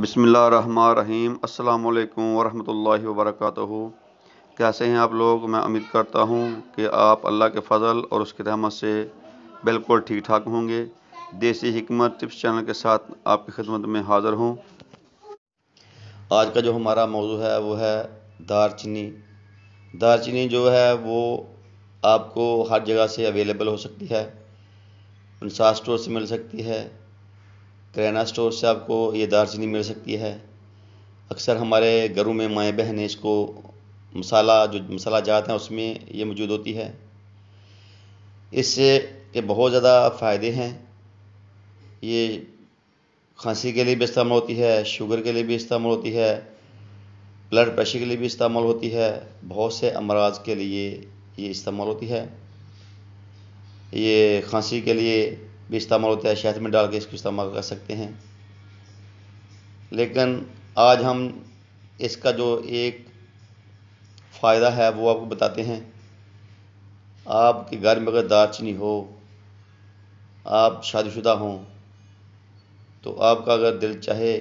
बसमीम अल्लाम वरहमल वरक कैसे हैं आप लोग मैं उम्मीद करता हूँ कि आप अल्लाह के फजल और उसकी रहमत से बिल्कुल ठीक ठाक होंगे देसी हमत टिप्स चैनल के साथ आपकी खिदमत में हाज़िर हूँ आज का जो हमारा मौजू है वो है दारचीनी दारचीनी जो है वो आपको हर जगह से अवेलेबल हो सकती है इंसास्टोर से मिल सकती है करना स्टोर से आपको ये दालचीनी मिल सकती है अक्सर हमारे घरों में माएँ बहनें इसको मसाला जो मसाला जाते हैं उसमें ये मौजूद होती है इससे के बहुत ज़्यादा फ़ायदे हैं ये खांसी के लिए भी इस्तेमाल होती है शुगर के लिए भी इस्तेमाल होती है ब्लड प्रेशर के लिए भी इस्तेमाल होती है बहुत से अमराज के लिए ये इस्तेमाल होती है ये खांसी के लिए भी इस्तेमाल होता है शहद में डाल के इसको इस्तेमाल कर सकते हैं लेकिन आज हम इसका जो एक फ़ायदा है वो आपको बताते हैं आपके घर में अगर दालचीनी हो आप शादीशुदा हों तो आपका अगर दिल चाहे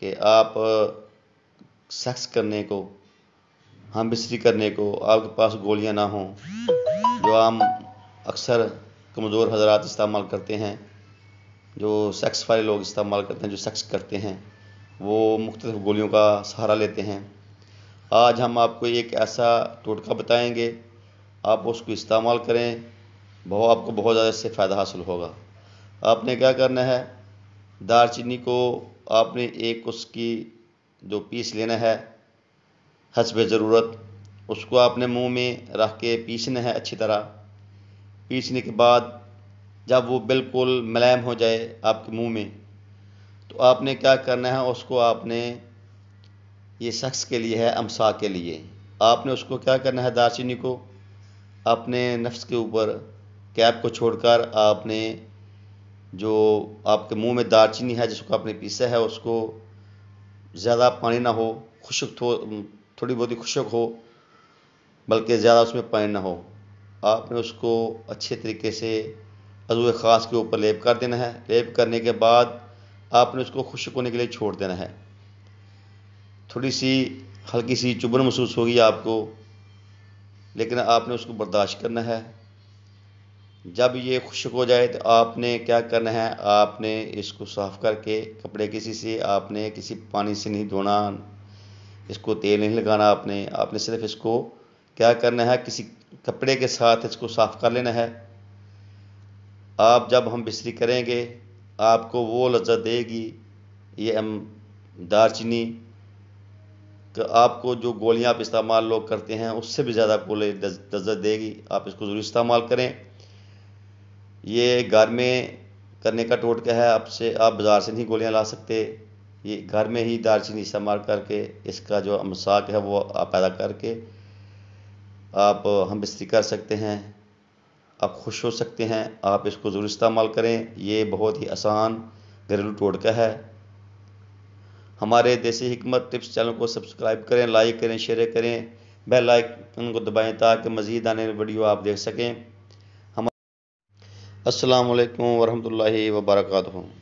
कि आप सेक्स करने को हम बिस्तरी करने को आपके पास गोलियां ना हों जो आम अक्सर कमज़ोर हजरात इस्तेमाल करते हैं जो सेक्स वाले लोग इस्तेमाल करते हैं जो सेक्स करते हैं वो मुख्तलिफ गोलियों का सहारा लेते हैं आज हम आपको एक ऐसा टोटका बताएंगे आप उसको इस्तेमाल करें बहुत आपको बहुत ज़्यादा इससे फ़ायदा हासिल होगा आपने क्या करना है दारचीनी को आपने एक उसकी जो पीस लेना है हसब ज़रूरत उसको आपने मुंह में रख के पीसना है अच्छी तरह पीसने के बाद जब वो बिल्कुल मलायम हो जाए आपके मुंह में तो आपने क्या करना है उसको आपने ये शख्स के लिए है अमसा के लिए आपने उसको क्या करना है दारचीनी को अपने नफ्स के ऊपर कैप को छोड़कर आपने जो आपके मुंह में दारचीनी है जिसको आपने पीसा है उसको ज़्यादा पानी ना हो खुशक थो थोड़ी बहुत ही खुशक हो बल्कि ज़्यादा उसमें पानी ना हो आपने उसको अच्छे तरीके से अजू ख़ास के ऊपर लेप कर देना है लेप करने के बाद आपने उसको खुशक होने के लिए छोड़ देना है थोड़ी सी हल्की सी चुभन महसूस होगी आपको लेकिन आपने उसको बर्दाश्त करना है जब ये खुशक हो जाए तो आपने क्या करना है आपने इसको साफ़ करके कपड़े किसी से आपने किसी पानी से नहीं धोना इसको तेल नहीं लगाना आपने आपने सिर्फ इसको क्या करना है किसी कपड़े के साथ इसको साफ़ कर लेना है आप जब हम बिस्तरी करेंगे आपको वो लज्जत देगी ये हम दारचीनी कि आपको जो गोलियां आप इस्तेमाल लोग करते हैं उससे भी ज़्यादा गोले लज्जत देगी आप इसको ज़रूर इस्तेमाल करें ये घर में करने का टोटका है आपसे आप बाज़ार से नहीं गोलियां ला सकते ये घर में ही दारचीनी इस्तेमाल करके इसका जो मसाक है वो आप पैदा करके आप हम बिस्ती कर सकते हैं आप खुश हो सकते हैं आप इसको ज़रूर इस्तेमाल करें ये बहुत ही आसान घरेलू टोटका है हमारे देसी हमत टिप्स चैनल को सब्सक्राइब करें लाइक करें शेयर करें बेल आइकन को दबाएं ताकि मज़ीद आने वीडियो आप देख सकें हम असलकम वरहमल वर्क